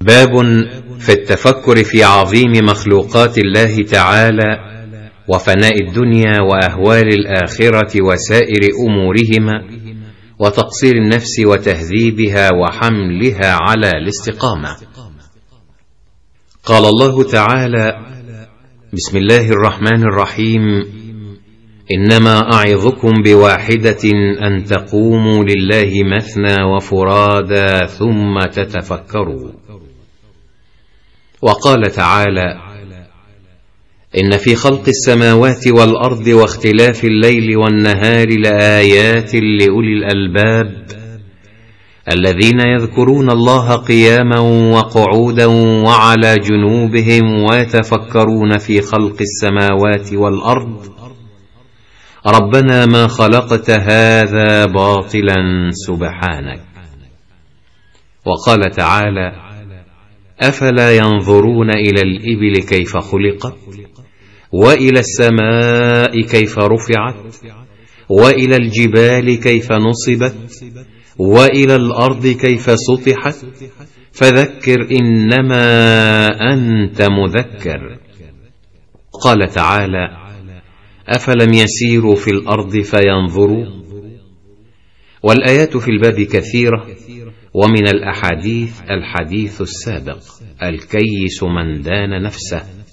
باب في التفكر في عظيم مخلوقات الله تعالى وفناء الدنيا واهوال الاخره وسائر امورهما وتقصير النفس وتهذيبها وحملها على الاستقامه قال الله تعالى بسم الله الرحمن الرحيم انما اعظكم بواحده ان تقوموا لله مثنى وفرادى ثم تتفكروا وقال تعالى ان في خلق السماوات والارض واختلاف الليل والنهار لايات لاولي الالباب الذين يذكرون الله قياما وقعودا وعلى جنوبهم ويتفكرون في خلق السماوات والارض ربنا ما خلقت هذا باطلا سبحانك وقال تعالى افلا ينظرون الى الابل كيف خلقت والى السماء كيف رفعت والى الجبال كيف نصبت والى الارض كيف سطحت فذكر انما انت مذكر قال تعالى افلم يسيروا في الارض فينظروا والايات في الباب كثيره ومن الاحاديث الحديث السابق الكيس من دان نفسه